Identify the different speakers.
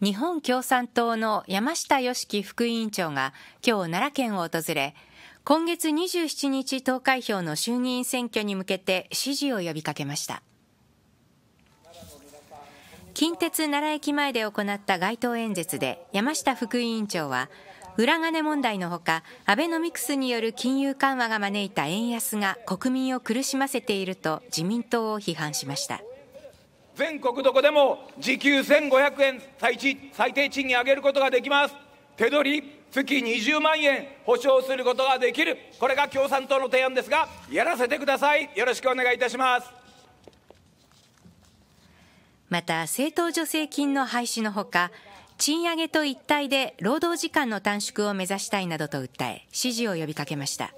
Speaker 1: 日本共産党の山下義樹副委員長が今日奈良県を訪れ今月27日投開票の衆議院選挙に向けて支持を呼びかけました近鉄奈良駅前で行った街頭演説で山下副委員長は裏金問題のほかアベノミクスによる金融緩和が招いた円安が国民を苦しませていると自民党を批判しました
Speaker 2: 全国どこでも時給1500円最最低賃金上げることができます手取り月20万円保証することができるこれが共産党の提案ですがやらせてくださいよろしくお願いいたします
Speaker 1: また政党助成金の廃止のほか賃上げと一体で労働時間の短縮を目指したいなどと訴え支持を呼びかけました